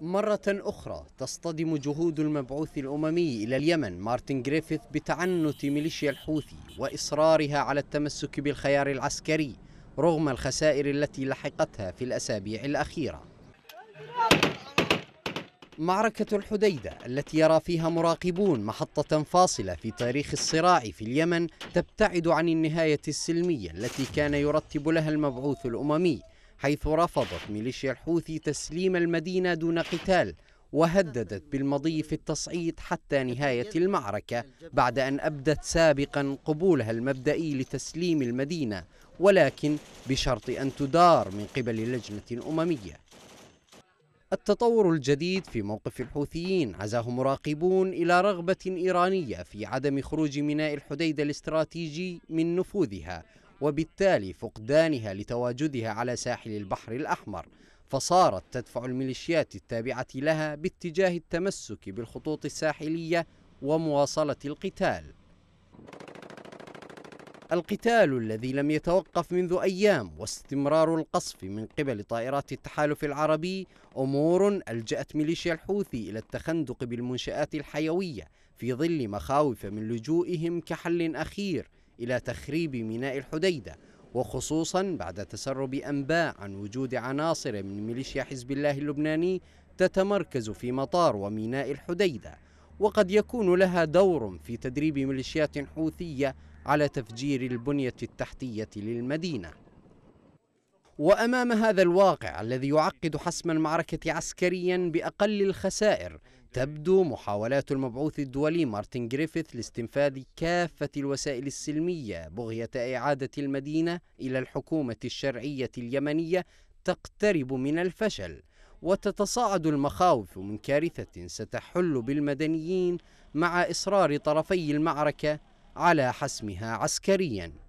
مرة أخرى تصطدم جهود المبعوث الأممي إلى اليمن مارتن جريفيث بتعنت ميليشيا الحوثي وإصرارها على التمسك بالخيار العسكري رغم الخسائر التي لحقتها في الأسابيع الأخيرة معركة الحديدة التي يرى فيها مراقبون محطة فاصلة في تاريخ الصراع في اليمن تبتعد عن النهاية السلمية التي كان يرتب لها المبعوث الأممي حيث رفضت ميليشيا الحوثي تسليم المدينة دون قتال وهددت بالمضي في التصعيد حتى نهاية المعركة بعد أن أبدت سابقا قبولها المبدئي لتسليم المدينة ولكن بشرط أن تدار من قبل لجنة أممية التطور الجديد في موقف الحوثيين عزاه مراقبون إلى رغبة إيرانية في عدم خروج ميناء الحديدة الاستراتيجي من نفوذها وبالتالي فقدانها لتواجدها على ساحل البحر الأحمر فصارت تدفع الميليشيات التابعة لها باتجاه التمسك بالخطوط الساحلية ومواصلة القتال القتال الذي لم يتوقف منذ أيام واستمرار القصف من قبل طائرات التحالف العربي أمور ألجأت ميليشيا الحوثي إلى التخندق بالمنشآت الحيوية في ظل مخاوف من لجوئهم كحل أخير إلى تخريب ميناء الحديدة وخصوصا بعد تسرب أنباء عن وجود عناصر من ميليشيا حزب الله اللبناني تتمركز في مطار وميناء الحديدة وقد يكون لها دور في تدريب ميليشيات حوثية على تفجير البنية التحتية للمدينة وامام هذا الواقع الذي يعقد حسم المعركه عسكريا باقل الخسائر تبدو محاولات المبعوث الدولي مارتن جريفيث لاستنفاذ كافه الوسائل السلميه بغيه اعاده المدينه الى الحكومه الشرعيه اليمنيه تقترب من الفشل وتتصاعد المخاوف من كارثه ستحل بالمدنيين مع اصرار طرفي المعركه على حسمها عسكريا